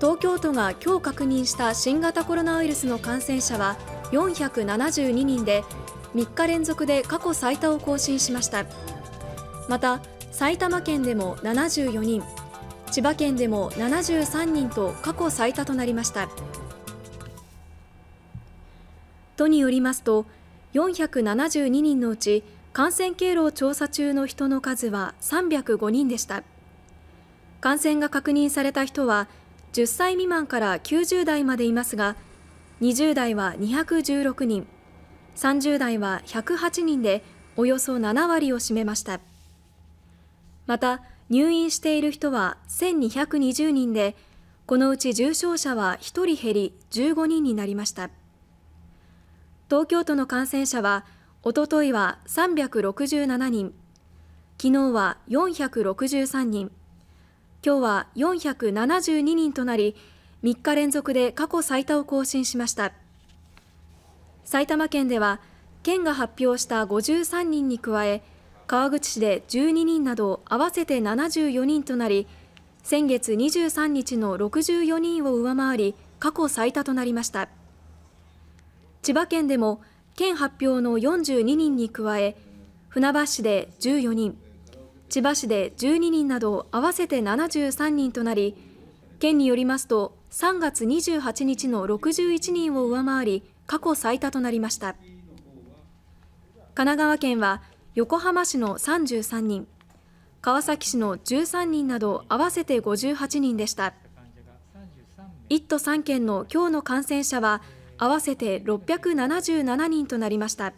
東京都が今日確認した新型コロナウイルスの感染者は472人で3日連続で過去最多を更新しましたまた埼玉県でも74人千葉県でも73人と過去最多となりました都によりますと472人のうち感染経路を調査中の人の数は305人でした感染が確認された人は10歳未満から90代までいますが20代は216人30代は108人でおよそ7割を占めましたまた入院している人は1220人でこのうち重症者は1人減り15人になりました東京都の感染者はおとといは367人昨日は463人今日は472人となり3日連続で過去最多を更新しました埼玉県では県が発表した53人に加え川口市で12人など合わせて74人となり先月23日の64人を上回り過去最多となりました千葉県でも県発表の42人に加え船橋市で14人千葉市で12人など合わせて73人となり県によりますと3月28日の61人を上回り過去最多となりました神奈川県は横浜市の33人川崎市の13人など合わせて58人でした1都3県の今日の感染者は合わせて677人となりました。